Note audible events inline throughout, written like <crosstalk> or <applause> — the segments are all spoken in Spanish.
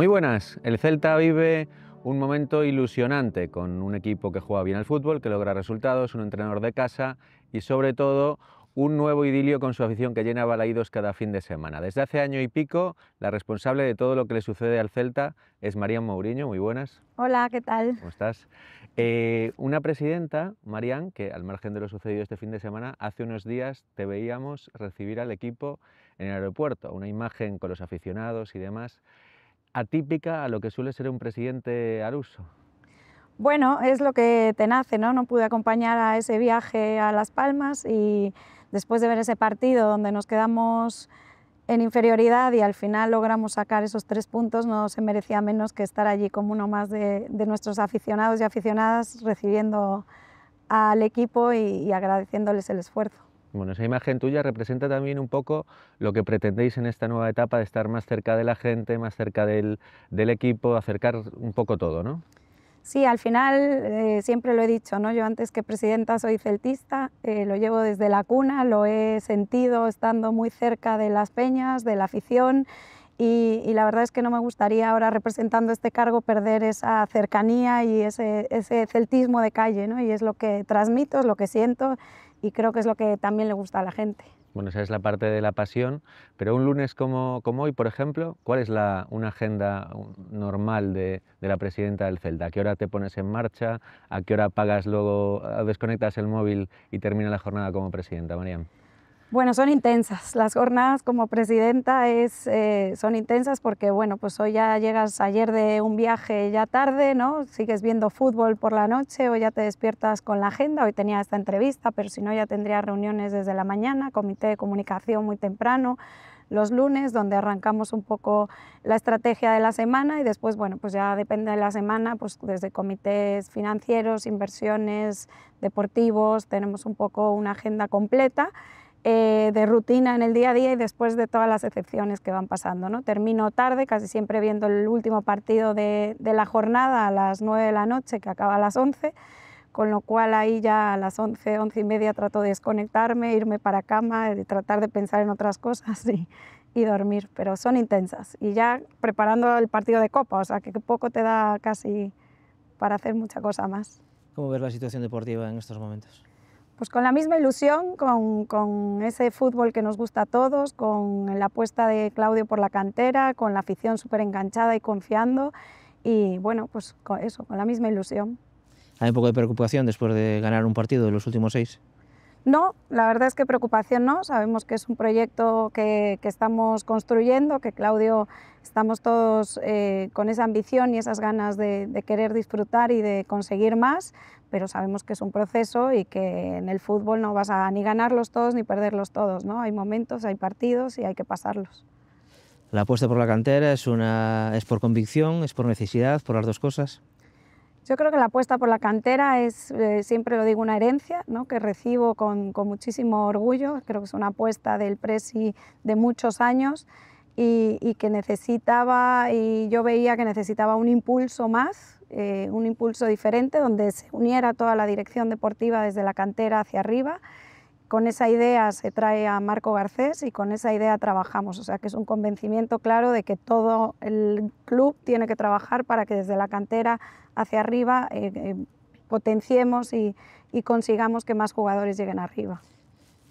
Muy buenas, el Celta vive un momento ilusionante con un equipo que juega bien al fútbol, que logra resultados, un entrenador de casa y sobre todo un nuevo idilio con su afición que llena balaídos cada fin de semana. Desde hace año y pico, la responsable de todo lo que le sucede al Celta es María Mourinho. Muy buenas. Hola, ¿qué tal? ¿Cómo estás? Eh, una presidenta, Marian, que al margen de lo sucedido este fin de semana, hace unos días te veíamos recibir al equipo en el aeropuerto, una imagen con los aficionados y demás atípica a lo que suele ser un presidente aruso Bueno, es lo que te nace, ¿no? No pude acompañar a ese viaje a Las Palmas y después de ver ese partido donde nos quedamos en inferioridad y al final logramos sacar esos tres puntos, no se merecía menos que estar allí como uno más de, nuestros aficionados y aficionadas recibiendo al equipo y agradeciéndoles el esfuerzo. Bueno, esa imagen tuya representa también un poco lo que pretendéis en esta nueva etapa de estar más cerca de la gente, más cerca del, equipo, acercar un poco todo, ¿no? Sí, al final eh, siempre lo he dicho, ¿no? Yo antes que presidenta soy celtista, eh, lo llevo desde la cuna, lo he sentido estando muy cerca de las peñas, de la afición y, la verdad es que no me gustaría ahora representando este cargo perder esa cercanía y ese, ese celtismo de calle, ¿no? Y es lo que transmito, es lo que siento y creo que es lo que también le gusta a la gente. Bueno, esa es la parte de la pasión, pero un lunes como, como hoy, por ejemplo, ¿cuál es la, una agenda normal de, de, la presidenta del Celta? ¿A qué hora te pones en marcha? ¿A qué hora pagas luego, desconectas el móvil y termina la jornada como presidenta, Mariam? Bueno, son intensas. Las jornadas como presidenta es, eh, son intensas porque, bueno, pues hoy ya llegas ayer de un viaje ya tarde, ¿no? Sigues viendo fútbol por la noche o ya te despiertas con la agenda. Hoy tenía esta entrevista, pero si no ya tendría reuniones desde la mañana, comité de comunicación muy temprano, los lunes, donde arrancamos un poco la estrategia de la semana y después, bueno, pues ya depende de la semana, pues desde comités financieros, inversiones, deportivos, tenemos un poco una agenda completa. Eh, de rutina en el día a día y después de todas las excepciones que van pasando. ¿no? Termino tarde, casi siempre viendo el último partido de, la jornada a las 9 de la noche, que acaba a las 11 con lo cual ahí ya a las 11, 11 y media trato de desconectarme, irme para cama, de tratar de pensar en otras cosas <laughs> y, y, dormir, pero son intensas. Y ya preparando el partido de copa, o sea que poco te da casi para hacer mucha cosa más. ¿Cómo ves la situación deportiva en estos momentos? Pues con la misma ilusión, con, con, ese fútbol que nos gusta a todos, con la apuesta de Claudio por la cantera, con la afición súper enganchada y confiando, y bueno, pues con eso, con la misma ilusión. ¿Hay un poco de preocupación después de ganar un partido de los últimos seis? No, la verdad es que preocupación no. Sabemos que es un proyecto que, estamos construyendo, que Claudio estamos todos eh, con esa ambición y esas ganas de, querer disfrutar y de conseguir más, pero sabemos que es un proceso y que en el fútbol no vas a ni ganarlos todos ni perderlos todos. ¿no? Hay momentos, hay partidos y hay que pasarlos. La apuesta por la cantera es, es por convicción, es por necesidad, por las dos cosas. Yo creo que la apuesta por la cantera es, eh, siempre lo digo, una herencia ¿no? que recibo con, muchísimo orgullo. Creo que es una apuesta del Presi de muchos años y, que necesitaba, y yo veía que necesitaba un impulso más, eh, un impulso diferente donde se uniera toda la dirección deportiva desde la cantera hacia arriba con esa idea se trae a Marco Garcés y con esa idea trabajamos. O sea que es un convencimiento claro de que todo el club tiene que trabajar para que desde la cantera hacia arriba eh, eh, potenciemos y, consigamos que más jugadores lleguen arriba.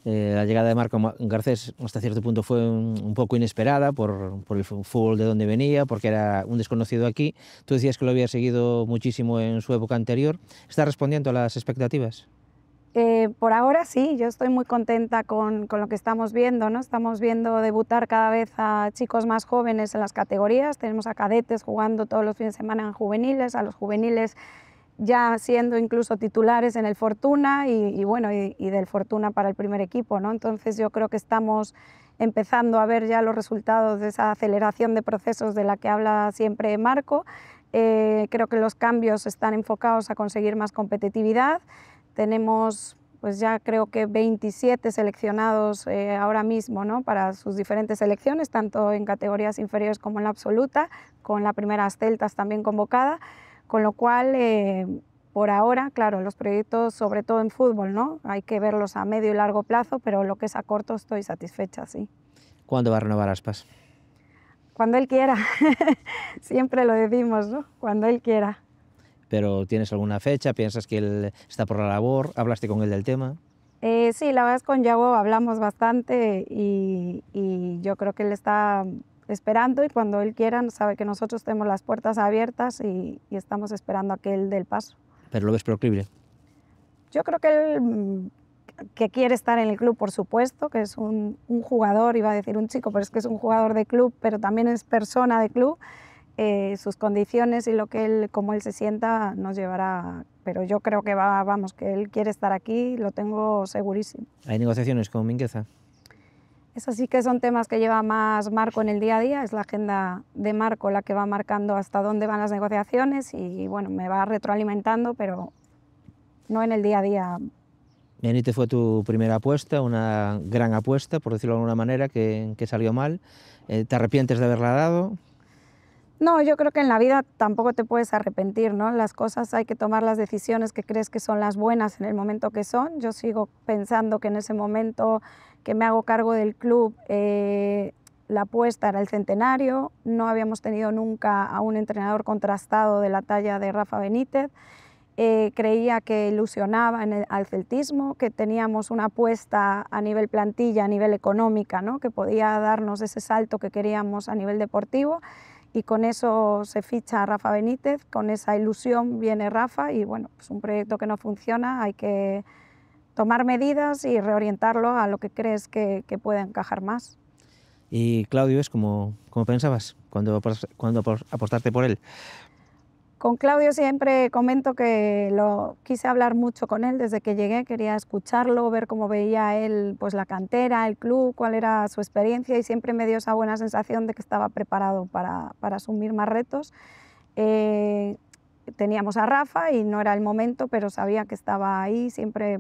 Eh, la llegada de Marco Garcés hasta cierto punto fue un, poco inesperada por, por, el fútbol de donde venía, porque era un desconocido aquí. Tú decías que lo había seguido muchísimo en su época anterior. ¿Está respondiendo a las expectativas? Eh, por ahora sí, yo estoy muy contenta con, lo que estamos viendo. ¿no? Estamos viendo debutar cada vez a chicos más jóvenes en las categorías. Tenemos a cadetes jugando todos los fines de semana en juveniles, a los juveniles ya siendo incluso titulares en el Fortuna y, del Fortuna para el primer equipo. Entonces yo creo que estamos empezando a ver ya los resultados de esa aceleración de procesos de la que habla siempre Marco. Eh, creo que los cambios están enfocados a conseguir más competitividad tenemos pues ya creo que 27 seleccionados eh, ahora mismo ¿no? para sus diferentes selecciones, tanto en categorías inferiores como en la absoluta, con la primera Celtas también convocada, con lo cual eh, por ahora, claro, los proyectos sobre todo en fútbol, ¿no? hay que verlos a medio y largo plazo, pero lo que es a corto estoy satisfecha, sí. ¿Cuándo va a renovar Aspas? Cuando él quiera, <laughs> siempre lo decimos, ¿no? cuando él quiera pero ¿tienes alguna fecha? ¿Piensas que él está por la labor? ¿Hablaste con él del tema? Eh, sí, la verdad es con Yago hablamos bastante y, yo creo que él está esperando y cuando él quiera sabe que nosotros tenemos las puertas abiertas y, estamos esperando a que él dé el paso. ¿Pero lo ves proclive? Yo creo que él mm, que quiere estar en el club, por supuesto, que es un, un jugador, iba a decir un chico, pero es que es un jugador de club, pero también es persona de club eh, sus condiciones y lo que él, cómo él se sienta nos llevará. Pero yo creo que va, vamos, que él quiere estar aquí, lo tengo segurísimo. ¿Hay negociaciones con Mingueza? es sí que son temas que lleva más Marco en el día a día, es la agenda de Marco la que va marcando hasta dónde van las negociaciones y bueno, me va retroalimentando, pero no en el día a día. Benítez fue tu primera apuesta, una gran apuesta, por decirlo de alguna manera, que, salió mal. Eh, ¿Te arrepientes de haberla dado? No, yo creo que en la vida tampoco te puedes arrepentir, ¿no? Las cosas hay que tomar las decisiones que crees que son las buenas en el momento que son. Yo sigo pensando que en ese momento que me hago cargo del club, eh, la apuesta era el centenario, no habíamos tenido nunca a un entrenador contrastado de la talla de Rafa Benítez. Eh, creía que ilusionaba en el, al celtismo, que teníamos una apuesta a nivel plantilla, a nivel económica, ¿no? que podía darnos ese salto que queríamos a nivel deportivo y con eso se ficha a Rafa Benítez, con esa ilusión viene Rafa y bueno, es un proyecto que no funciona, hay que tomar medidas y reorientarlo a lo que crees que, que pueda encajar más. Y Claudio, ¿es como, como pensabas cuando, cuando apostarte por él? Con Claudio siempre comento que lo quise hablar mucho con él desde que llegué, quería escucharlo, ver cómo veía él pues la cantera, el club, cuál era su experiencia y siempre me dio esa buena sensación de que estaba preparado para, asumir más retos. Eh, teníamos a Rafa y no era el momento, pero sabía que estaba ahí, siempre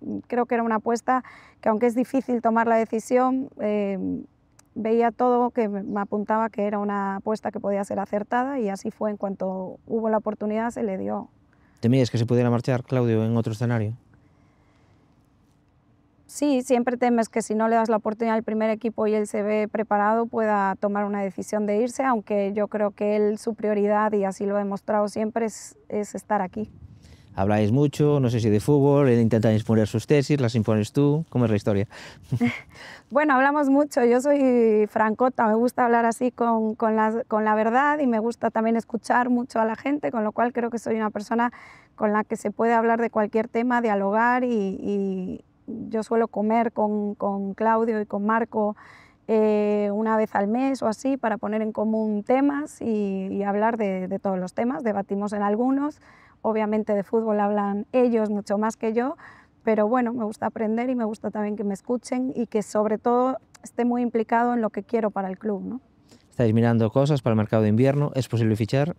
mm, creo que era una apuesta que aunque es difícil tomar la decisión, eh, veía todo que me apuntaba que era una apuesta que podía ser acertada y así fue. En cuanto hubo la oportunidad, se le dio. ¿Temías que se pudiera marchar Claudio en otro escenario? Sí, siempre temes que si no le das la oportunidad al primer equipo y él se ve preparado, pueda tomar una decisión de irse, aunque yo creo que él, su prioridad, y así lo ha demostrado siempre, es, es estar aquí habláis mucho, no sé si de fútbol, eh, intentáis poner sus tesis, las impones tú, ¿cómo es la historia? <laughs> bueno, hablamos mucho, yo soy francota, me gusta hablar así con, con, la, con la verdad y me gusta también escuchar mucho a la gente, con lo cual creo que soy una persona con la que se puede hablar de cualquier tema, dialogar y, yo suelo comer con, con, Claudio y con Marco eh, una vez al mes o así para poner en común temas y, hablar de, de, todos los temas. Debatimos en algunos, obviamente de fútbol hablan ellos mucho más que yo, pero bueno, me gusta aprender y me gusta también que me escuchen y que sobre todo esté muy implicado en lo que quiero para el club. ¿no? ¿Estáis mirando cosas para el mercado de invierno? ¿Es posible fichar?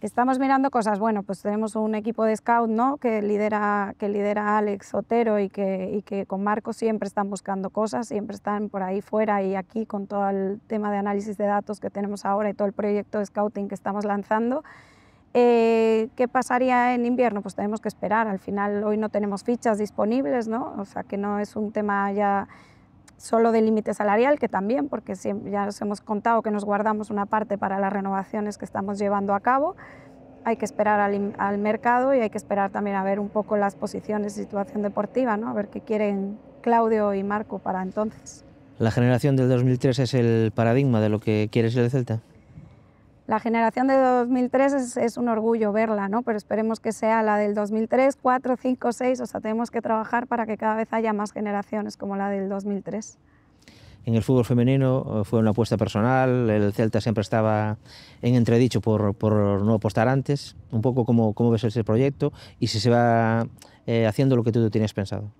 Estamos mirando cosas, bueno, pues tenemos un equipo de scout ¿no? que, lidera, que lidera Alex Otero y que, y que con Marco siempre están buscando cosas, siempre están por ahí fuera y aquí con todo el tema de análisis de datos que tenemos ahora y todo el proyecto de scouting que estamos lanzando. Eh, ¿Qué pasaría en invierno? Pues tenemos que esperar. Al final hoy no tenemos fichas disponibles, ¿no? O sea que no es un tema ya solo de límite salarial, que también, porque ya os hemos contado que nos guardamos una parte para las renovaciones que estamos llevando a cabo. Hay que esperar al, mercado y hay que esperar también a ver un poco las posiciones y situación deportiva, ¿no? A ver qué quieren Claudio y Marco para entonces. La generación del 2003 es el paradigma de lo que quiere ser el Celta. La generación de 2003 es, un orgullo verla, ¿no? pero esperemos que sea la del 2003, 4, 5, 6, o sea, tenemos que trabajar para que cada vez haya más generaciones como la del 2003 en el fútbol femenino eh, fue una apuesta personal, el Celta siempre estaba en entredicho por, no apostar antes, un poco cómo, ves ese proyecto y si se va eh, haciendo lo que tú tienes pensado.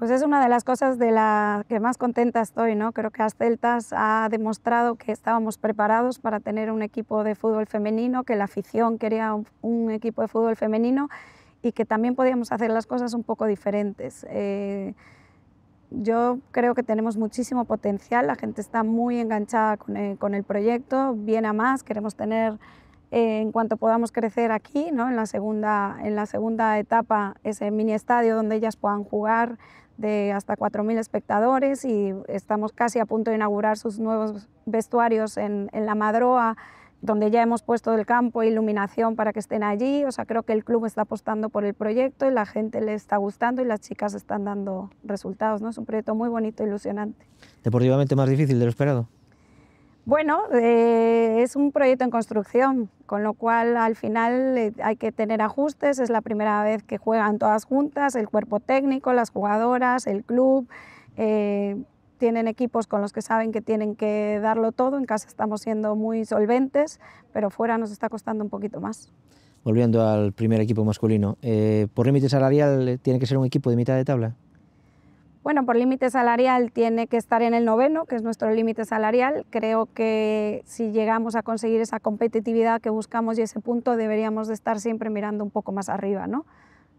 Pues es una de las cosas de la que más contenta estoy, ¿no? Creo que Celtas ha demostrado que estábamos preparados para tener un equipo de fútbol femenino, que la afición quería un, equipo de fútbol femenino y que también podíamos hacer las cosas un poco diferentes. Eh, yo creo que tenemos muchísimo potencial, la gente está muy enganchada con eh, el, proyecto, viene a más, queremos tener, eh, en cuanto podamos crecer aquí, ¿no? en, la segunda, en la segunda etapa, ese mini estadio donde ellas puedan jugar, de hasta 4.000 espectadores y estamos casi a punto de inaugurar sus nuevos vestuarios en, la Madroa, donde ya hemos puesto el campo e iluminación para que estén allí. O sea, creo que el club está apostando por el proyecto y la gente le está gustando y las chicas están dando resultados. ¿no? Es un proyecto muy bonito, e ilusionante. ¿Deportivamente más difícil de lo esperado? Bueno, eh, es un proyecto en construcción, con lo cual al final eh, hay que tener ajustes. Es la primera vez que juegan todas juntas, el cuerpo técnico, las jugadoras, el club. Eh, tienen equipos con los que saben que tienen que darlo todo. En casa estamos siendo muy solventes, pero fuera nos está costando un poquito más. Volviendo al primer equipo masculino, ¿por límite salarial tiene que ser un equipo de mitad de tabla? Bueno, por límite salarial tiene que estar en el noveno, que es nuestro límite salarial. Creo que si llegamos a conseguir esa competitividad que buscamos y ese punto, deberíamos de estar siempre mirando un poco más arriba, ¿no?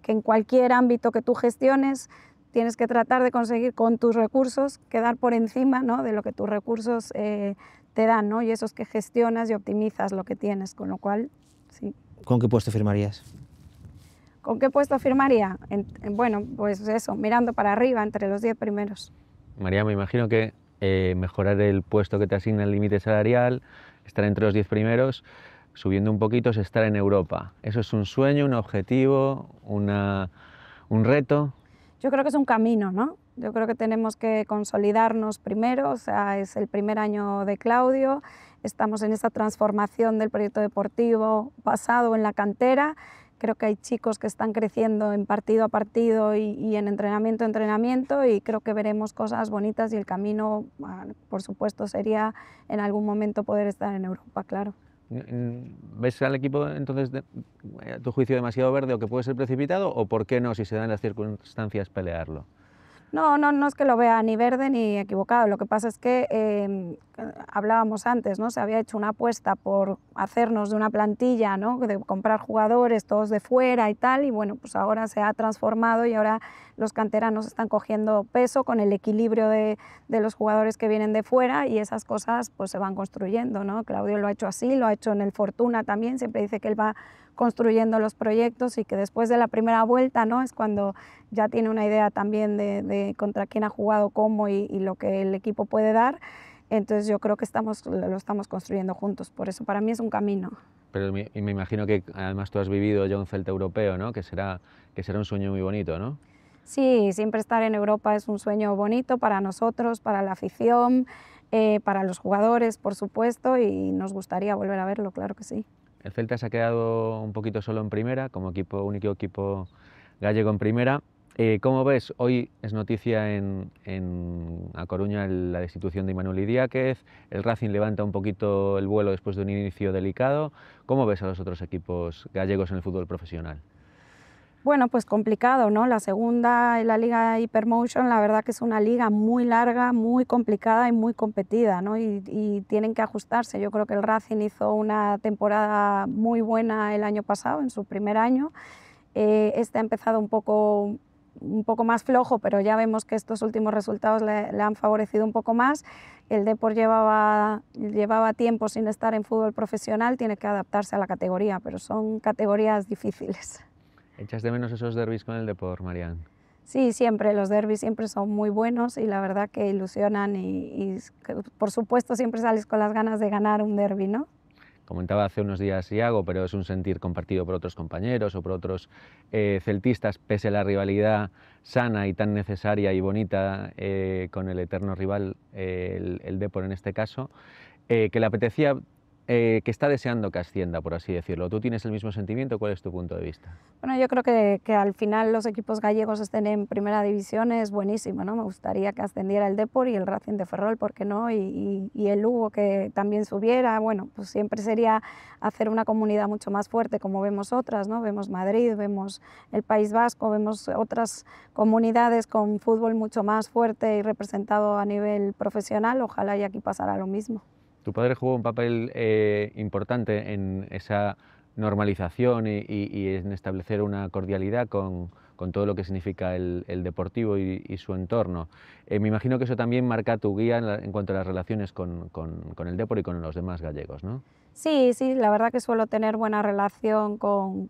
Que en cualquier ámbito que tú gestiones, tienes que tratar de conseguir con tus recursos quedar por encima de lo que tus recursos eh, te dan, ¿no? Y esos que gestionas y optimizas lo que tienes, con lo cual, sí. ¿Con qué puesto firmarías? ¿Con qué puesto firmaría? bueno, pues eso, mirando para arriba entre los 10 primeros. María, me imagino que eh, mejorar el puesto que te asigna el límite salarial, estar entre los 10 primeros, subiendo un poquito, es estar en Europa. ¿Eso es un sueño, un objetivo, una, un reto? Yo creo que es un camino, ¿no? Yo creo que tenemos que consolidarnos primero, o sea, es el primer año de Claudio, estamos en esa transformación del proyecto deportivo pasado en la cantera Creo que hay chicos que están creciendo en partido a partido y, en entrenamiento a entrenamiento y creo que veremos cosas bonitas y el camino, ah, por supuesto, sería en algún momento poder estar en Europa, claro. Mm, mm, ¿Ves al equipo entonces, eh, a tu juicio, demasiado verde o que puede ser precipitado o por qué no, si se dan las circunstancias, pelearlo? No, no, no es que lo vea ni verde ni equivocado. Lo que pasa es que em, hablábamos antes, ¿no? Se había hecho una apuesta por hacernos de una plantilla, ¿no? De comprar jugadores, todos de fuera y tal. Y bueno, pues ahora se ha transformado y ahora los canteranos están cogiendo peso con el equilibrio de, de los jugadores que vienen de fuera y esas cosas pues se van construyendo, ¿no? Claudio lo ha hecho así, lo ha hecho en el Fortuna también. Siempre dice que él va construyendo los proyectos y que después de la primera vuelta ¿no? es cuando ya tiene una idea también de, contra quién ha jugado, cómo y, lo que el equipo puede dar. Entonces yo creo que estamos, lo estamos construyendo juntos, por eso para mí es un camino. Pero me, imagino que además tú has vivido ya un Celta europeo, ¿no? Que será, que será un sueño muy bonito, ¿no? Sí, siempre estar en Europa es un sueño bonito para nosotros, para la afición, eh, para los jugadores, por supuesto, y nos gustaría volver a verlo, claro que sí. El Celta se ha quedado un poquito solo en primera, como equipo, único equipo gallego en primera. Eh, como ves, hoy es noticia en, A Coruña la destitución de Manuel Idiáquez, el Racing levanta un poquito el vuelo después de un inicio delicado. ¿Cómo ves a los otros equipos gallegos en el fútbol profesional? Bueno, pues complicado, ¿no? La segunda, la liga Hypermotion, la verdad que es una liga muy larga, muy complicada y muy competida, ¿no? Y, tienen que ajustarse. Yo creo que el Racing hizo una temporada muy buena el año pasado, en su primer año. Eh, este ha empezado un poco un poco más flojo, pero ya vemos que estos últimos resultados le, han favorecido un poco más. El Depor llevaba, llevaba tiempo sin estar en fútbol profesional, tiene que adaptarse a la categoría, pero son categorías difíciles. ¿Echas de menos esos derbis con el Depor, Marian? Sí, siempre, los derbis siempre son muy buenos y la verdad que ilusionan y, por supuesto siempre sales con las ganas de ganar un derby, ¿no? comentaba hace unos días Iago, pero es un sentir compartido por otros compañeros o por otros eh, celtistas, pese a la rivalidad sana y tan necesaria y bonita eh, con el eterno rival, el, el Depor en este caso, eh, que le apetecía eh, que está deseando que ascienda, por así decirlo. ¿Tú tienes el mismo sentimiento? ¿Cuál es tu punto de vista? Bueno, yo creo que, al final los equipos gallegos estén en primera división es buenísimo, ¿no? Me gustaría que ascendiera el Depor y el Racing de Ferrol, ¿por qué no? Y, el Hugo que también subiera, bueno, pues siempre sería hacer una comunidad mucho más fuerte como vemos otras, ¿no? Vemos Madrid, vemos el País Vasco, vemos otras comunidades con fútbol mucho más fuerte y representado a nivel profesional, ojalá y aquí pasara lo mismo. Tu padre jugó un papel eh, importante en esa normalización y, en establecer una cordialidad con, todo lo que significa el, deportivo y, su entorno. Eh, me imagino que eso también marca tu guía en, cuanto a las relaciones con, el deporte y con los demás gallegos, Sí, sí, la verdad que suelo tener buena relación con,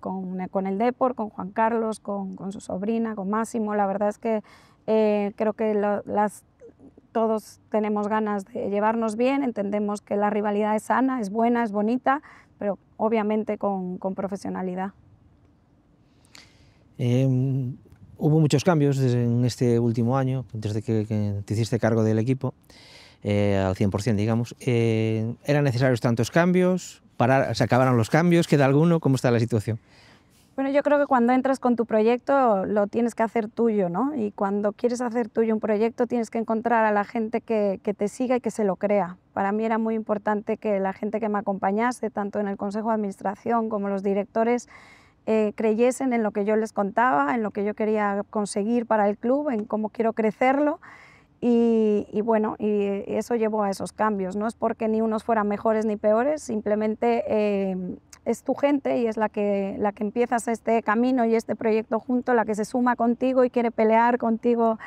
el deporte, con Juan Carlos, con, su sobrina, con Máximo. La verdad es que eh, creo que las todos tenemos ganas de llevarnos bien, entendemos que la rivalidad es sana, es buena, es bonita, pero obviamente con, profesionalidad. Em, hubo muchos cambios en este último año, desde que, que te hiciste cargo del equipo, eh, al 100%, digamos. Eh, ¿Eran necesarios tantos cambios? ¿Se acabaron los cambios? ¿Queda alguno? ¿Cómo está la situación? Bueno, yo creo que cuando entras con tu proyecto lo tienes que hacer tuyo, ¿no? Y cuando quieres hacer tuyo un proyecto tienes que encontrar a la gente que, te siga y que se lo crea. Para mí era muy importante que la gente que me acompañase, tanto en el Consejo de Administración como los directores, eh, creyesen en lo que yo les contaba, en lo que yo quería conseguir para el club, en cómo quiero crecerlo. Y, bueno, y eso llevó a esos cambios. No es porque ni unos fueran mejores ni peores, simplemente eh, es tu gente y es la que, la que empiezas este camino y este proyecto junto, la que se suma contigo y quiere pelear contigo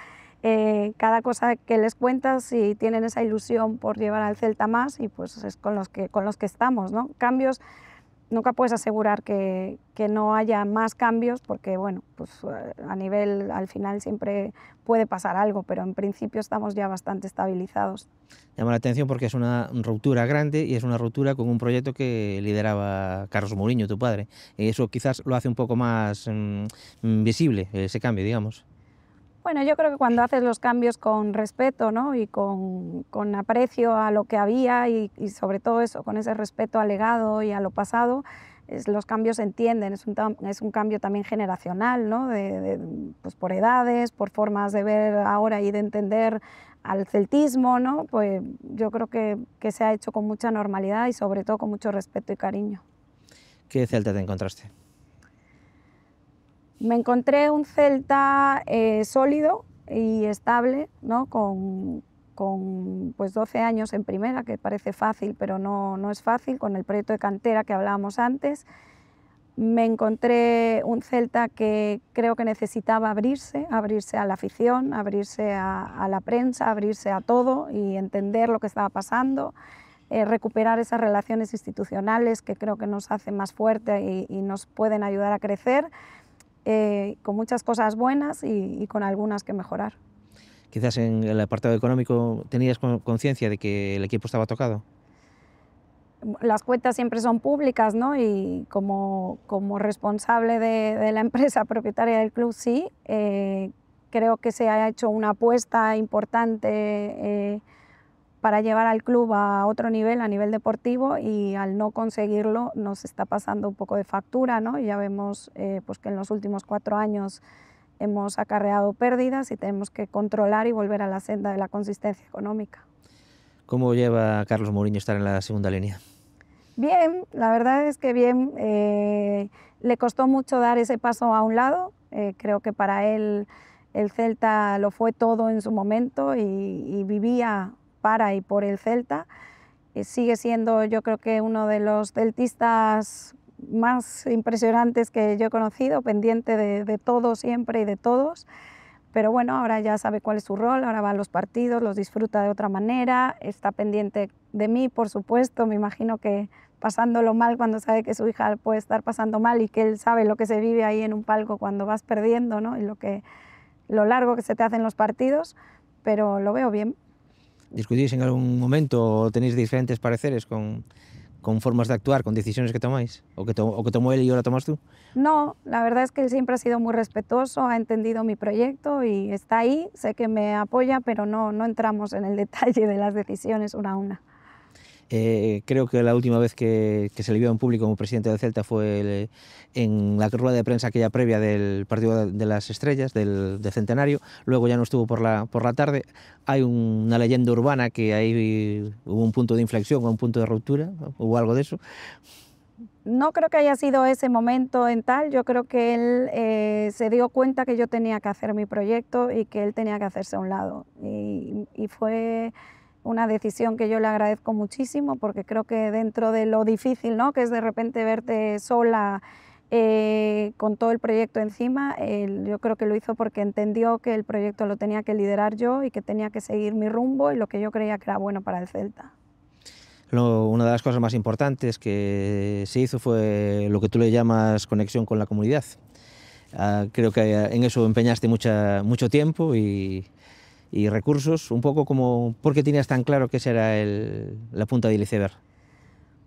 eh, cada cosa que les cuentas y tienen esa ilusión por llevar al Celta más y pues es con los que, con los que estamos, ¿no? Cambios nunca puedes asegurar que, no haya más cambios porque, bueno, pues eh, a nivel, al final siempre puede pasar algo, pero en principio estamos ya bastante estabilizados. Llama la atención porque es una ruptura grande y es una ruptura con un proyecto que lideraba Carlos Mourinho, tu padre. Eso quizás lo hace un poco más mm, mm, visible, ese cambio, digamos. Bueno, yo creo que cuando haces los cambios con respeto ¿no? y con, aprecio a lo que había y, sobre todo eso, con ese respeto al legado y a lo pasado, los cambios se entienden, es un, cambio también generacional, de, pues por edades, por formas de ver ahora y de entender al celtismo, ¿no? pues yo creo que, que se ha hecho con mucha normalidad y sobre todo con mucho respeto y cariño. ¿Qué celta te encontraste? Me encontré un Celta eh, sólido y estable, ¿no? con, pues, 12 años en primera, que parece fácil, pero no, no es fácil, con el proyecto de cantera que hablábamos antes. Me encontré un Celta que creo que necesitaba abrirse, abrirse a la afición, abrirse a, la prensa, abrirse a todo y entender lo que estaba pasando, eh, recuperar esas relaciones institucionales que creo que nos hacen más fuerte y, y nos pueden ayudar a crecer. Eh, con muchas cosas buenas y, con algunas que mejorar. Quizás en el apartado económico tenías conciencia de que el equipo estaba tocado. Las cuentas siempre son públicas, ¿no? Y como, como responsable de, la empresa <laughs> propietaria del club, sí. Eh, creo que se ha hecho una apuesta importante eh, para llevar al club a otro nivel, a nivel deportivo, y al no conseguirlo nos está pasando un poco de factura, ¿no? Ya vemos eh, pues que en los últimos cuatro años hemos acarreado pérdidas y tenemos que controlar y volver a la senda de la consistencia económica. ¿Cómo lleva a Carlos Mourinho estar en la segunda línea? Bien, la verdad es que bien. Eh, le costó mucho dar ese paso a un lado. Eh, creo que para él el Celta lo fue todo en su momento y, y vivía para y por el Celta. Eh, sigue siendo yo creo que uno de los celtistas más impresionantes que yo he conocido, pendiente de, de todo siempre y de todos pero bueno, ahora ya sabe cuál es su rol, ahora va a los partidos, los disfruta de otra manera, está pendiente de mí, por supuesto, me imagino que pasándolo mal cuando sabe que su hija puede estar pasando mal y que él sabe lo que se vive ahí en un palco cuando vas perdiendo, Y lo que lo largo que se te hacen los partidos, pero lo veo bien discutís en algún momento o tenéis diferentes pareceres con, con formas de actuar, con decisiones que tomáis? ¿O que, o que tomó él y ahora tomas tú? No, la verdad es que él siempre ha sido muy respetuoso, ha entendido mi proyecto y está ahí. Sé que me apoya, pero no, no entramos en el <laughs> detalle de las decisiones una a una. Eh, creo que la última vez que, se le vio en público como presidente del Celta fue eh, en la rueda de prensa aquella previa del partido de las estrellas, del centenario. Luego ya no estuvo por la, por la tarde. Hay una leyenda urbana que ahí hubo un punto de inflexión, un punto de ruptura, o algo de eso. No creo que haya sido ese momento en tal, yo creo que él eh, se dio cuenta que yo tenía que hacer mi proyecto y que él tenía que hacerse a un lado. y, y fue una decisión que yo le agradezco muchísimo porque creo que dentro de lo difícil, ¿no? que es de repente verte sola eh, con todo el proyecto encima, yo creo que lo hizo porque entendió que el proyecto lo tenía que liderar yo y que tenía que seguir mi rumbo y lo que yo creía que era bueno para el Celta. una de las cosas más importantes que se hizo fue lo que tú le llamas conexión con la comunidad. Ah, creo que en eso empeñaste mucha, mucho tiempo y, y recursos, un poco como, ¿por qué tenías tan claro que será el, la punta de iceberg?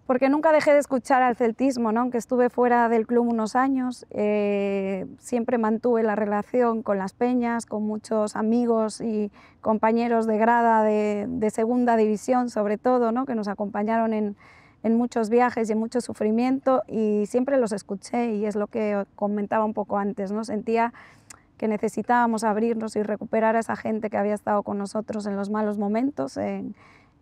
Porque nunca dejé de escuchar al celtismo, ¿no? aunque estuve fuera del club unos años, eh, siempre mantuve la relación con las peñas, con muchos amigos y compañeros de grada de, segunda división, sobre todo, ¿no? que nos acompañaron en, en muchos viajes y en mucho sufrimiento y siempre los escuché y es lo que comentaba un poco antes, ¿no? Sentía que necesitábamos abrirnos y recuperar a esa gente que había estado con nosotros en los malos momentos, en,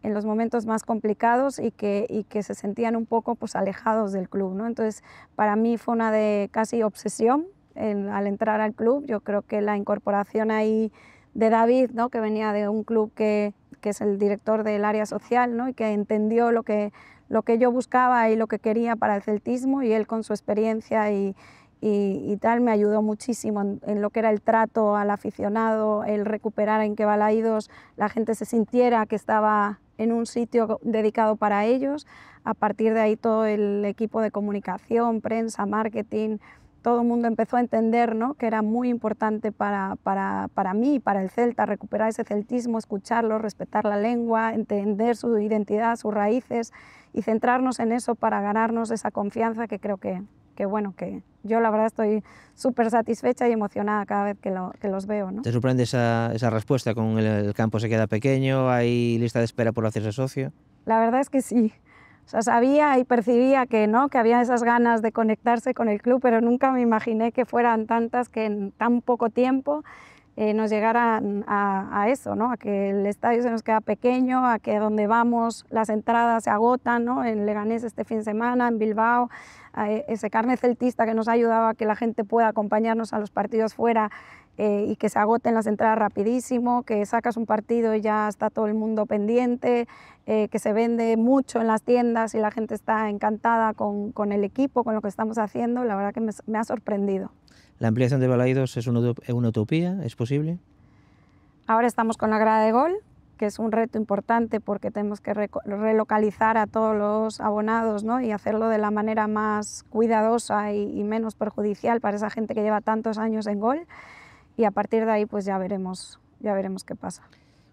en los momentos más complicados y que, y que se sentían un poco pues, alejados del club. ¿no? Entonces, para mí fue una de casi obsesión al entrar al club. Yo creo que la incorporación ahí de David, ¿no? que venía de un club que, que es el director del área social ¿no? y que entendió lo que, lo que yo buscaba y lo que quería para el celtismo y él con su experiencia y, y, tal, me ayudó muchísimo en, lo que era el trato al aficionado, el recuperar en que Balaídos la gente se sintiera que estaba en un sitio dedicado para ellos. A partir de ahí todo el equipo de comunicación, prensa, marketing, todo el mundo empezó a entender que era muy importante para, para, para mí, para el celta, recuperar ese celtismo, escucharlo, respetar la lengua, entender su identidad, sus raíces y centrarnos en eso para ganarnos esa confianza que creo que, que bueno, que yo la verdad estoy súper satisfecha y emocionada cada vez que, los veo. ¿no? ¿Te sorprende esa, respuesta con el, campo se queda pequeño? ¿Hay lista de espera por hacerse socio? La verdad es que sí. sabía y percibía que no, que había esas ganas de conectarse con el club, pero nunca me imaginé que fueran tantas que en tan poco tiempo eh, nos llegara a, eso, ¿no? a que el estadio se nos queda pequeño, a que donde vamos las entradas se agotan, ¿no? en Leganés este fin de semana, en Bilbao, eh, ese carne celtista que nos ha ayudado a que la gente pueda acompañarnos a los partidos fuera eh, y que se agoten las entradas rapidísimo, que sacas un partido y ya está todo el mundo pendiente, que se vende mucho en las tiendas y la gente está encantada con, el equipo, con lo que estamos haciendo, la verdad que me ha sorprendido. ¿La ampliación de Balaidos es una utopía? ¿Es posible? Ahora estamos con la grada de gol, que es un reto importante porque tenemos que relocalizar a todos los abonados ¿no? y hacerlo de la manera más cuidadosa y, menos perjudicial para esa gente que lleva tantos años en gol. Y a partir de ahí pues ya veremos, ya veremos qué pasa.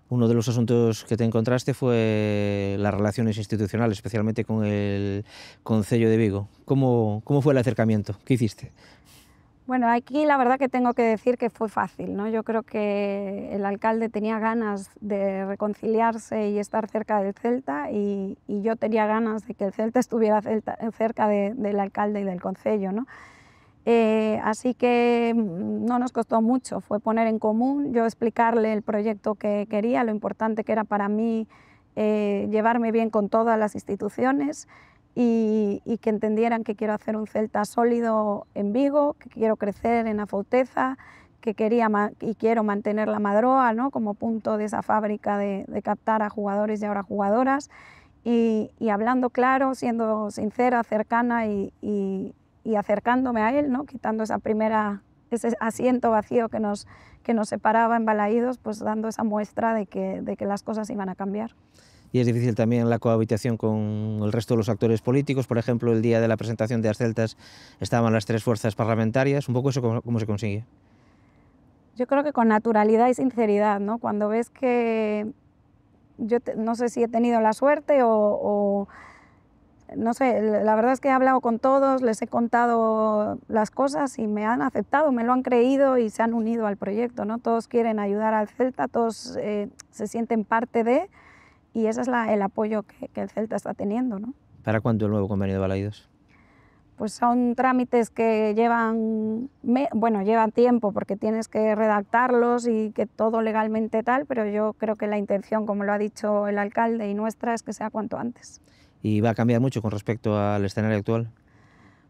Uno de los asuntos que te encontraste fue las relaciones institucionales, especialmente con el Concello de Vigo. ¿Cómo, cómo fue el acercamiento? ¿Qué hiciste? Bueno, aquí la verdad que tengo que decir que fue fácil, ¿no? Yo creo que el alcalde tenía ganas de reconciliarse y estar cerca del Celta y, yo tenía ganas de que el Celta estuviera cerca del alcalde y del concello, eh, así que mm, no nos costó mucho, fue poner en común, yo explicarle el proyecto que quería, lo importante que era para mí eh, llevarme bien con todas las instituciones, y, que entendieran que quiero hacer un Celta sólido en Vigo, que quiero crecer en Afauteza, que quería y quiero mantener la Madroa ¿no? como punto de esa fábrica de, de captar a jugadores y ahora jugadoras. Y, y hablando claro, siendo sincera, cercana y, y, acercándome a él, ¿no? quitando esa primera, ese asiento vacío que nos, que nos separaba en Balaídos, pues dando esa muestra de que, de que las cosas iban a cambiar y es difícil también la cohabitación con el resto de los actores políticos. Por ejemplo, el día de la presentación de las Celtas estaban las tres fuerzas parlamentarias. Un poco eso cómo, se consigue. Yo creo que con naturalidad y sinceridad, ¿no? Cuando ves que yo no sé si he tenido la suerte o, no sé, la verdad es que he hablado con todos, les he contado las cosas y me han aceptado, me lo han creído y se han unido al proyecto, ¿no? Todos quieren ayudar al Celta, todos eh, se sienten parte de y ese es la, el apoyo que, el Celta está teniendo. ¿no? ¿Para cuándo el nuevo convenio de Balaidos? Pues son trámites que llevan, bueno, llevan tiempo porque tienes que redactarlos y que todo legalmente tal, pero yo creo que la intención, como lo ha dicho el alcalde y nuestra, es que sea cuanto antes. ¿Y va a cambiar mucho con respecto al escenario actual?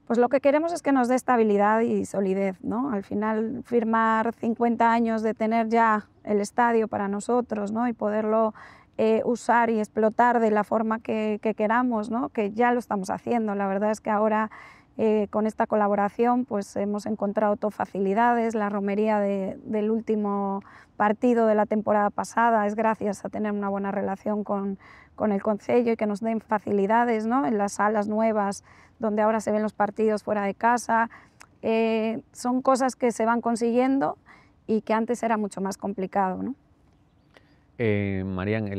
Pues lo que queremos es que nos dé estabilidad y solidez, ¿no? Al final firmar 50 años de tener ya el estadio para nosotros, ¿no? Y poderlo eh, usar y explotar de la forma que, queramos, que ya lo estamos haciendo. La verdad es que ahora eh, con esta colaboración pues hemos encontrado todas facilidades. La romería del último partido de la temporada pasada es gracias a tener una buena relación con, el Consejo y que nos den facilidades en las salas nuevas donde ahora se ven los partidos fuera de casa. Eh, son cosas que se van consiguiendo y que antes era mucho más complicado. ¿no? Eh, Marían,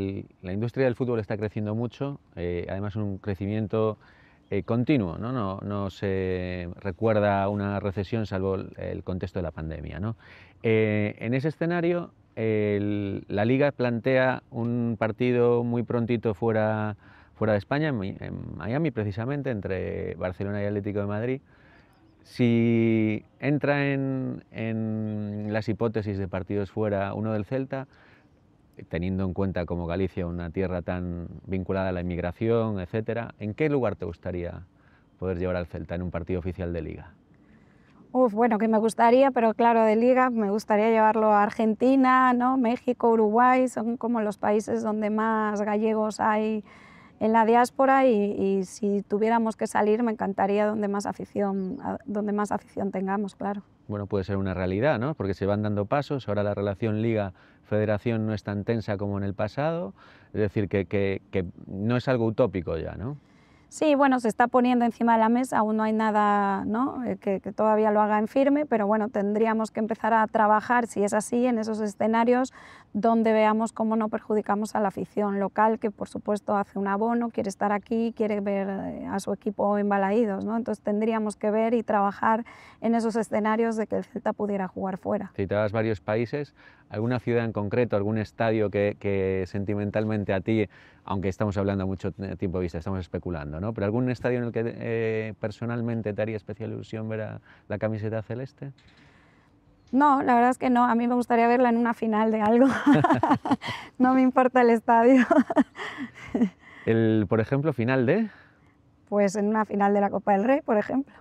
la industria del fútbol está creciendo mucho, eh, además un crecimiento eh, continuo, ¿no? se recuerda una recesión salvo el, contexto de la pandemia. Eh, en ese escenario, la liga plantea un partido muy prontito fuera, de España, en, Miami precisamente, entre Barcelona y Atlético de Madrid. Si entra en las hipótesis de partidos fuera uno del Celta, teniendo en cuenta como Galicia una tierra tan vinculada a la inmigración, etcétera, ¿en qué lugar te gustaría poder llevar al Celta en un partido oficial de liga? Uf, bueno, que me gustaría, pero claro, de liga me gustaría llevarlo a Argentina, ¿no? México, Uruguay, son como los países donde más gallegos hay en la diáspora y, si tuviéramos que salir me encantaría donde más afición, donde más afición tengamos, claro. Bueno, puede ser una realidad, ¿no? Porque se van dando pasos, ahora la relación liga federación no es tan tensa como en el pasado, es decir, que, no es algo utópico ya, ¿no? Sí, bueno, se está poniendo encima de la mesa, aún no hay nada ¿no? Eh, que, todavía lo haga en firme, pero bueno, tendríamos que empezar a trabajar, si es así, en esos escenarios donde veamos cómo no perjudicamos a la afición local, que por supuesto hace un abono, quiere estar aquí, quiere ver eh, a su equipo embalaídos. ¿no? Entonces tendríamos que ver y trabajar en esos escenarios de que el Celta pudiera jugar fuera. das varios países, alguna ciudad en concreto, algún estadio que, sentimentalmente a ti, aunque estamos hablando a mucho tiempo de vista, estamos especulando, ¿no? Pero algún estadio en el que eh, personalmente te haría especial ilusión ver a la camiseta celeste? No, la verdad es que no. A mí me gustaría verla en una final de algo. <laughs> no me importa el estadio. el, por ejemplo, final de. Pues en una final de la Copa del Rey, por ejemplo.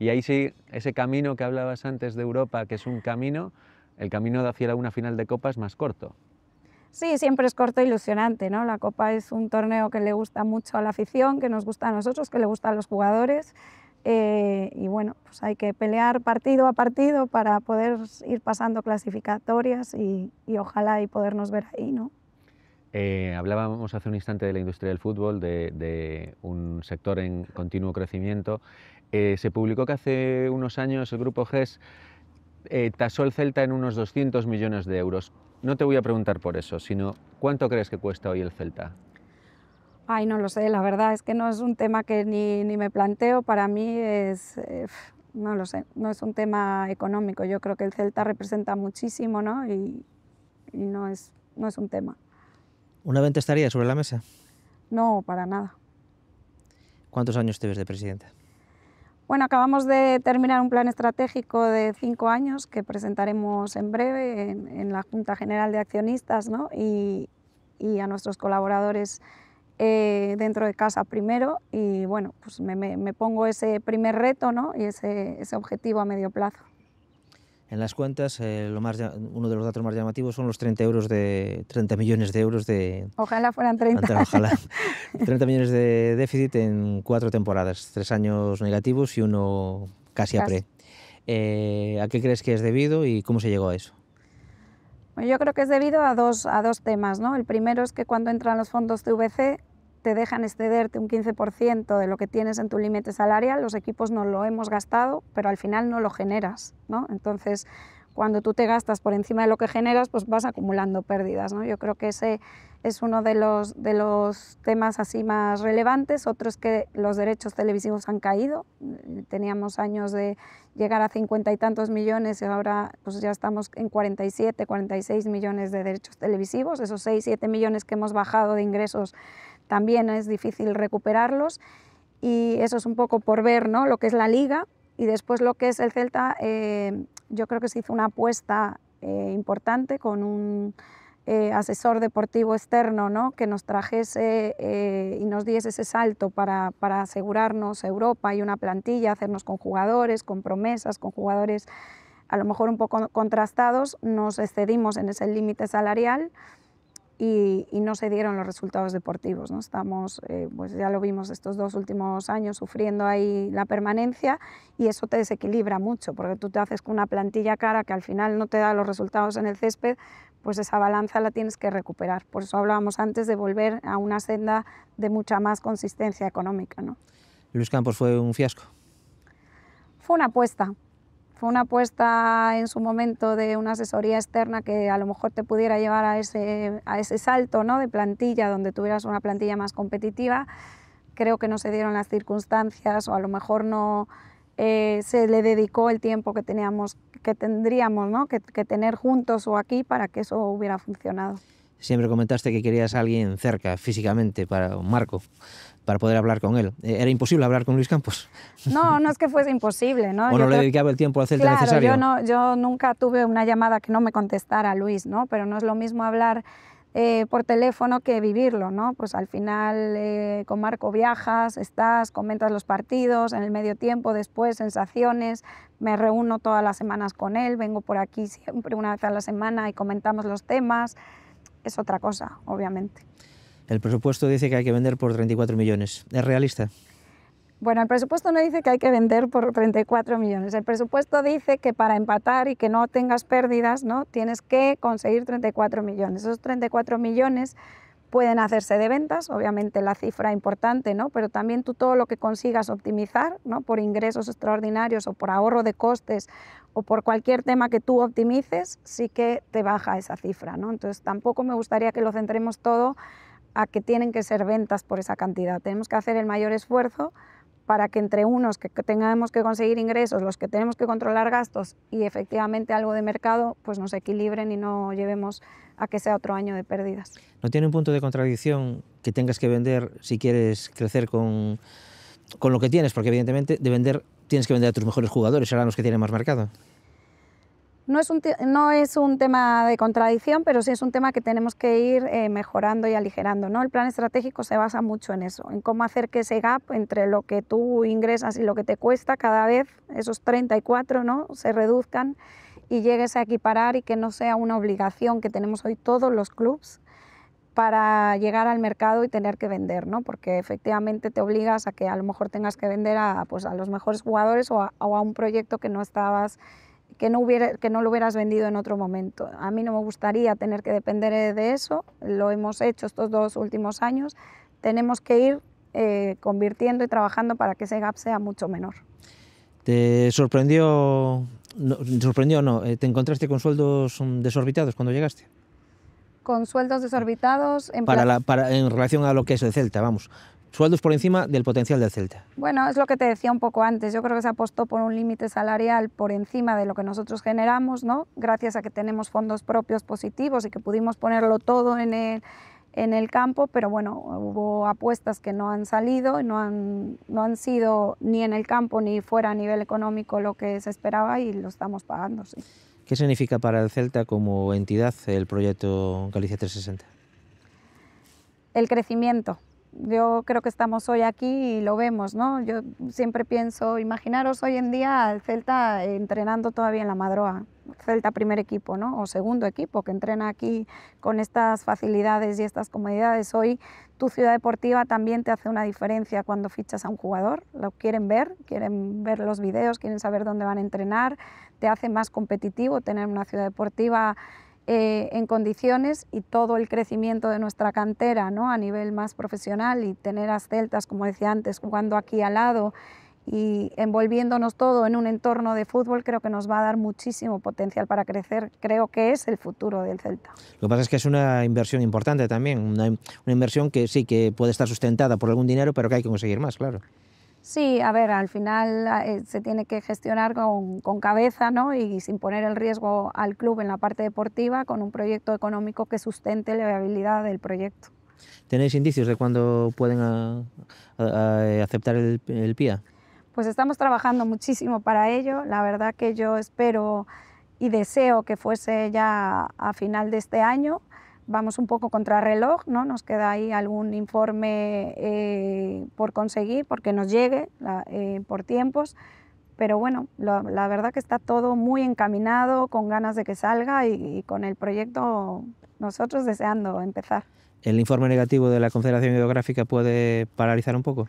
Y ahí sí, ese camino que hablabas antes de Europa, que es un camino, el camino hacia una final de Copa es más corto. Sí, siempre es corto e ilusionante, ¿no? La Copa es un torneo que le gusta mucho a la afición, que nos gusta a nosotros, que le gusta a los jugadores. Eh, y bueno, pues hay que pelear partido a partido para poder ir pasando clasificatorias y, ojalá y podernos ver ahí, ¿no? Eh, hablábamos hace un instante de la industria del fútbol, de, un sector en continuo crecimiento. Eh, se publicó que hace unos años el grupo GES eh, tasó el Celta en unos 200 millones de euros. No te voy a preguntar por eso, sino ¿cuánto crees que cuesta hoy el Celta? Ay, no lo sé, la verdad es que no es un tema que ni, me planteo. Para mí es, eh, no lo sé, no es un tema económico. Yo creo que el Celta representa muchísimo, ¿no? Y, no, es, no es un tema. ¿Una venta estaría sobre la mesa? No, para nada. ¿Cuántos años tienes de presidenta? Bueno, acabamos de terminar un plan estratégico de cinco años que presentaremos en breve en, la Junta General de Accionistas ¿no? y, a nuestros colaboradores eh, dentro de casa primero. Y bueno, pues me, pongo ese primer reto ¿no? y ese objetivo a medio plazo en las cuentas, eh, uno de los datos más llamativos son los 30, euros de, 30 millones de euros de... Ojalá fueran 30. Ojalá. 30 <laughs> millones de déficit en cuatro temporadas, tres años negativos y uno casi, a pre. Eh, ¿A qué crees que es debido y cómo se llegó a eso? Yo creo que es debido a dos, a dos temas. ¿no? El primero es que cuando entran los fondos de VC te dejan excederte un 15% de lo que tienes en tu límite salarial, los equipos no lo hemos gastado, pero al final no lo generas, ¿no? Entonces, cuando tú te gastas por encima de lo que generas, pues vas acumulando pérdidas, ¿no? Yo creo que ese es uno de los, de los temas así más relevantes. Otro es que los derechos televisivos han caído. Teníamos años de llegar a cincuenta y tantos millones y ahora pues ya estamos en 47, 46 millones de derechos televisivos. Esos 6, 7 millones que hemos bajado de ingresos también es difícil recuperarlos y eso es un poco por ver ¿no? lo que es la liga y después lo que es el Celta, eh, yo creo que se hizo una apuesta eh, importante con un eh, asesor deportivo externo ¿no? que nos trajese y nos diese ese salto para, para asegurarnos Europa y una plantilla, hacernos con jugadores, con promesas, con jugadores a lo mejor un poco contrastados, nos excedimos en ese límite salarial y, no se dieron los resultados deportivos. ¿no? Estamos, eh, pues ya lo vimos estos dos últimos años, sufriendo ahí la permanencia y eso te desequilibra mucho, porque tú te haces con una plantilla cara que al final no te da los resultados en el césped, pues esa balanza la tienes que recuperar. Por eso hablábamos antes de volver a una senda de mucha más consistencia económica. ¿no? Luis Campos fue un fiasco. Fue una apuesta, una apuesta en su momento de una asesoría externa que a lo mejor te pudiera llevar a ese, a ese salto ¿no? de plantilla, donde tuvieras una plantilla más competitiva. Creo que no se dieron las circunstancias o a lo mejor no eh, se le dedicó el tiempo que, teníamos, que tendríamos ¿no? que tener juntos o aquí para que eso hubiera funcionado. Siempre comentaste que querías a alguien cerca, físicamente, para marco, para poder hablar con él. Eh, ¿Era imposible hablar con Luis Campos? <laughs> No, no es que fuese imposible. ¿no? O le dedicaba el tiempo a hacer claro, necesario. Yo, no, yo nunca tuve una llamada que no me contestara Luis, ¿no? pero no es lo mismo hablar eh, por teléfono que vivirlo, ¿no? Pues al final eh, con Marco viajas, estás, comentas los partidos, en el medio tiempo, después sensaciones, me reúno todas las semanas con él, vengo por aquí siempre una vez a la semana y comentamos los temas es otra cosa, obviamente. El presupuesto dice que hay que vender por 34 millones. ¿Es realista? Bueno, el presupuesto no dice que hay que vender por 34 millones. El presupuesto dice que para empatar y que no tengas pérdidas, ¿no? Tienes que conseguir 34 millones. Esos 34 millones pueden hacerse de ventas, obviamente la cifra importante, ¿no? pero también tú todo lo que consigas optimizar ¿no? por ingresos extraordinarios o por ahorro de costes o por cualquier tema que tú optimices, sí que te baja esa cifra. Entonces tampoco me gustaría que lo centremos todo a que tienen que ser ventas por esa cantidad. Tenemos que hacer el mayor esfuerzo para que entre unos que tengamos que conseguir ingresos, los que tenemos que controlar gastos y efectivamente algo de mercado, pues nos equilibren y no llevemos a que sea otro año de pérdidas. ¿No tiene un punto de contradicción que tengas que vender si quieres crecer con, lo que tienes? Porque evidentemente de vender tienes que vender a tus mejores jugadores, serán los que tienen más mercado. No es, un no es un tema de contradicción, pero sí es un tema que tenemos que ir eh, mejorando y aligerando. ¿no? El plan estratégico se basa mucho en eso, en cómo hacer que ese gap entre lo que tú ingresas y lo que te cuesta cada vez, esos 34, ¿no? se reduzcan y llegues a equiparar y que no sea una obligación que tenemos hoy todos los clubs para llegar al mercado y tener que vender, ¿no? porque efectivamente te obligas a que a lo mejor tengas que vender a, pues, a los mejores jugadores o a un proyecto que no estabas que no, hubiera, que no lo hubieras vendido en otro momento. A mí no me gustaría tener que depender eh, de eso, lo hemos hecho estos dos últimos años, tenemos que ir eh, convirtiendo y trabajando para que ese gap sea mucho menor. ¿Te sorprendió, no, sorprendió no, eh, te encontraste con sueldos mm, desorbitados cuando llegaste? Con sueldos desorbitados en, para en relación a lo que es el Celta, vamos sueldos por encima del potencial del Celta. Bueno, es lo que te decía un poco antes. Yo creo que se apostó por un límite salarial por encima de lo que nosotros generamos, ¿no? Gracias a que tenemos fondos propios positivos y que pudimos ponerlo todo en el, campo, pero bueno, hubo apuestas que no han salido, no han, no han sido ni en el campo ni fuera a nivel económico lo que se esperaba y lo estamos pagando, ¿Qué significa para el Celta como entidad el proyecto Galicia 360? El crecimiento, yo creo que estamos hoy aquí y lo vemos, ¿no? Yo siempre pienso, imaginaros hoy en día al Celta entrenando todavía en la Madroa, Celta primer equipo, ¿no? O segundo equipo que entrena aquí con estas facilidades y estas comodidades. Hoy tu ciudad deportiva también te hace una diferencia cuando fichas a un jugador, lo quieren ver, quieren ver los videos, quieren saber dónde van a entrenar, te hace más competitivo tener una ciudad deportiva eh, en condiciones y todo el crecimiento de nuestra cantera ¿no? a nivel más profesional y tener a Celtas, como decía antes, jugando aquí al lado y envolviéndonos todo en un entorno de fútbol, creo que nos va a dar muchísimo potencial para crecer. Creo que es el futuro del Celta. Lo que pasa es que es una inversión importante también, una, una inversión que sí que puede estar sustentada por algún dinero, pero que hay que conseguir más, claro. Sí, a ver, al final ah, eh, se tiene que gestionar con, cabeza y sin poner el riesgo al club en la parte deportiva con un proyecto económico que sustente la viabilidad del proyecto. ¿Tenéis indicios de cuándo pueden ah, ah, eh, aceptar el PIA? Pues estamos trabajando muchísimo para ello. La verdad que yo espero y deseo que fuese ya a final de este año vamos un poco reloj ¿no? nos queda ahí algún informe eh, por conseguir, porque nos llegue eh, por tiempos, pero bueno, la, verdad que está todo muy encaminado, con ganas de que salga y, con el proyecto nosotros deseando empezar. ¿El informe negativo de la Confederación Hidrográfica puede paralizar un poco?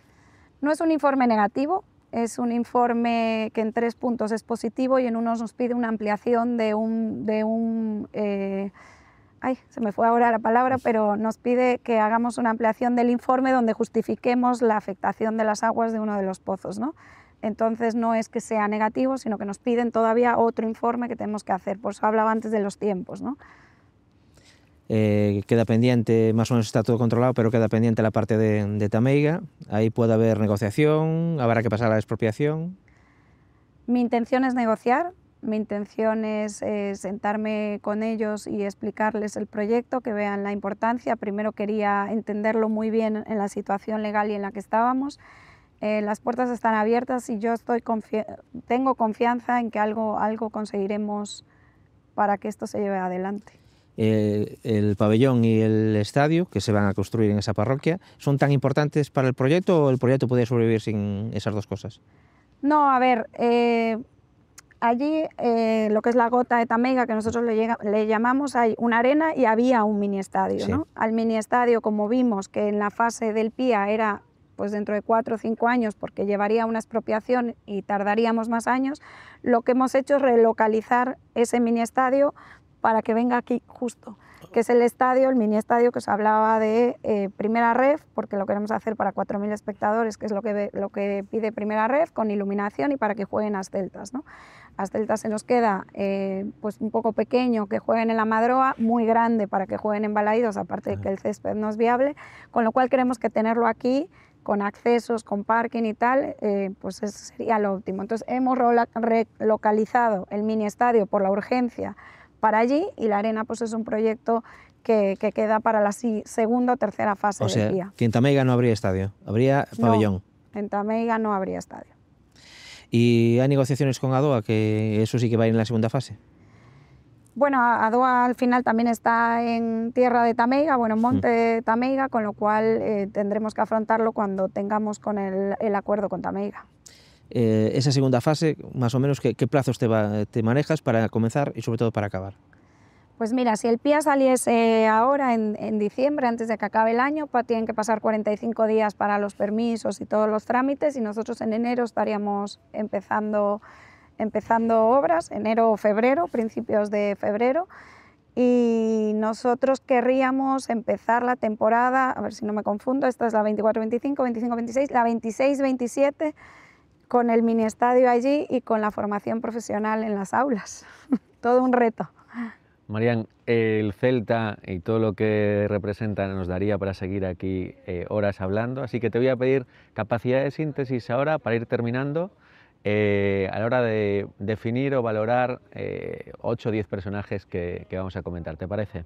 No es un informe negativo, es un informe que en tres puntos es positivo y en uno nos pide una ampliación de un... De un eh, se me fue ahora la palabra, pues pero nos pide que hagamos una ampliación del informe donde justifiquemos la afectación de las aguas de uno de los pozos, ¿no? Entonces no es que sea negativo, sino que nos piden todavía otro informe que tenemos que hacer. Por eso hablaba antes de los tiempos, ¿no? Eh, queda pendiente, más o menos está todo controlado, pero queda pendiente la parte de, de Tameiga. Ahí puede haber negociación, habrá que pasar a la expropiación. Mi intención es negociar, mi intención es sentarme con ellos y explicarles el proyecto, que vean la importancia. Primero quería entenderlo muy bien en la situación legal y en la que estábamos. Eh, las puertas están abiertas y yo estoy tengo confianza en que algo, algo conseguiremos para que esto se lleve adelante. Eh, el, pabellón y el estadio que se van a construir en esa parroquia son tan importantes para el proyecto o el proyecto puede sobrevivir sin esas dos cosas? No, a ver, eh, Allí, eh, lo que es la gota de Tamega, que nosotros le, llamamos, hay una arena y había un mini estadio. ¿no? Al mini estadio, como vimos que en la fase del PIA era pues dentro de cuatro o cinco años, porque llevaría una expropiación y tardaríamos más años, lo que hemos hecho es relocalizar ese mini estadio para que venga aquí justo, que es el estadio, el mini estadio que os hablaba de eh, Primera Ref, porque lo queremos hacer para 4.000 espectadores, que es lo que, lo que pide Primera Ref, con iluminación y para que jueguen las celtas. ¿no? Las celtas se nos queda eh, pues un poco pequeño que jueguen en la madroa, muy grande para que jueguen en balaídos, aparte de que el césped no es viable, con lo cual queremos que tenerlo aquí con accesos, con parking y tal, eh, pues eso sería lo óptimo. Entonces hemos relocalizado el mini estadio por la urgencia para allí y la arena pues es un proyecto que, queda para la segunda o tercera fase o sea, Que en Tameiga no habría estadio, habría pabellón. en Tameiga no habría estadio. ¿Y hay negociaciones con ADOA que eso sí que va a ir en la segunda fase? Bueno, Adoa al final también está en tierra de Tameiga, bueno, en mm. monte de Tameiga, con lo cual eh, tendremos que afrontarlo cuando tengamos con el, el acuerdo con Tameiga. Eh, esa segunda fase, más o menos, ¿qué, plazos te, manejas para comenzar y sobre todo para acabar? Pues mira, si el PIA saliese ahora en, diciembre, antes de que acabe el año, tienen que pasar 45 días para los permisos y todos los trámites y nosotros en enero estaríamos empezando, empezando obras, enero o febrero, principios de febrero y nosotros querríamos empezar la temporada, a ver si no me confundo, esta es la 24-25, 25-26, la 26-27 con el mini estadio allí y con la formación profesional en las aulas. <laughs> Todo un reto. Marian, el Celta y todo lo que representa nos daría para seguir aquí eh, horas hablando, así que te voy a pedir capacidad de síntesis ahora para ir terminando. Eh, a la hora de definir o valorar 8 eh, o 10 personajes que, vamos a comentar, ¿te parece?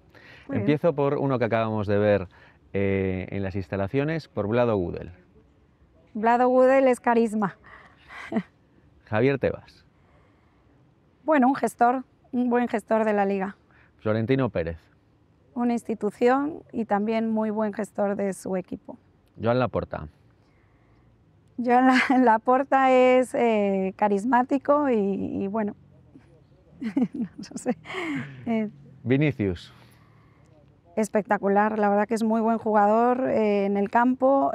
Empiezo por uno que acabamos de ver en las instalaciones, por Vlado Gudel. Vlado Gudel es carisma. Javier Tebas. Bueno, un gestor, un buen gestor de la liga. Florentino Pérez. Una institución y también muy buen gestor de su equipo. Joan Laporta. Joan <laughs> Laporta es eh, carismático y, bueno, <laughs> no sé. Eh, Vinicius. Espectacular, la verdad que es muy buen jugador eh, en el campo,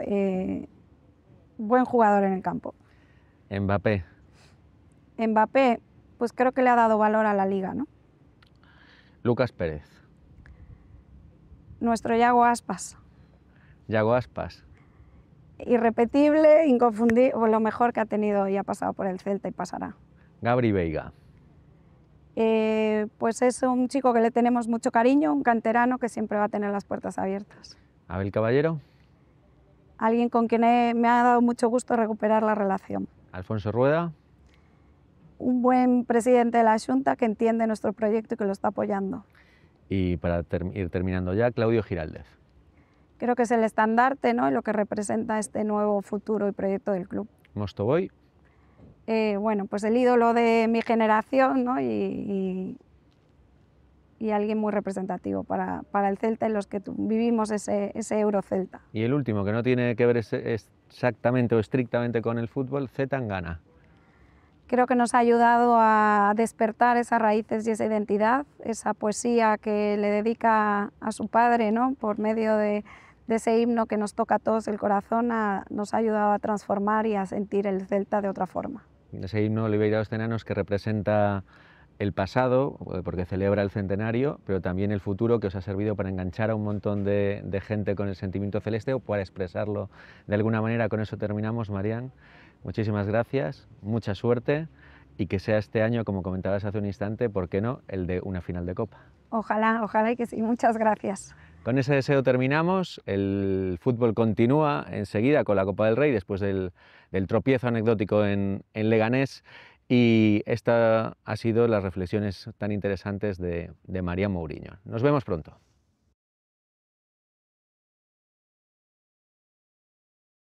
buen jugador en el campo. Mbappé. Mbappé, pues creo que le ha dado valor a la liga, ¿no? Lucas Pérez. Nuestro Yago Aspas. Yago Aspas. Irrepetible, inconfundible, lo mejor que ha tenido y ha pasado por el Celta y pasará. Gabri Veiga. Eh, pues es un chico que le tenemos mucho cariño, un canterano que siempre va a tener las puertas abiertas. Abel Caballero. Alguien con quien me ha dado mucho gusto recuperar la relación. Alfonso Rueda un buen presidente de la Junta que entiende nuestro proyecto y que lo está apoyando. Y para ir terminando ya, Claudio Giraldez. Creo que es el estandarte ¿no? lo que representa este nuevo futuro y proyecto del club. Mostoboy. Eh, bueno, pues el ídolo de mi generación ¿no? y, alguien muy representativo para, el Celta en los que vivimos ese, ese Celta Y el último, que no tiene que ver exactamente o estrictamente con el fútbol, Z gana Creo que nos ha ayudado a despertar esas raíces y esa identidad, esa poesía que le dedica a su padre, ¿no? por medio de, ese himno que nos toca a todos el corazón, nos ha ayudado a transformar y a sentir el celta de otra forma. Ese himno Oliveira los Tenanos que representa el pasado, eh, porque celebra el centenario, pero también el futuro que os ha servido para enganchar a un montón de, de gente con el sentimiento celeste o para expresarlo de alguna manera. Con eso terminamos, Marían. Muchísimas gracias, mucha suerte y que sea este año, como comentabas hace un instante, ¿por qué no?, el de una final de Copa. Ojalá, ojalá y que sí. Muchas gracias. Con ese deseo terminamos. El fútbol continúa enseguida con la Copa del Rey después del, tropiezo anecdótico en, Leganés. Y esta ha sido las reflexiones tan interesantes de María Mourinho. Nos vemos pronto.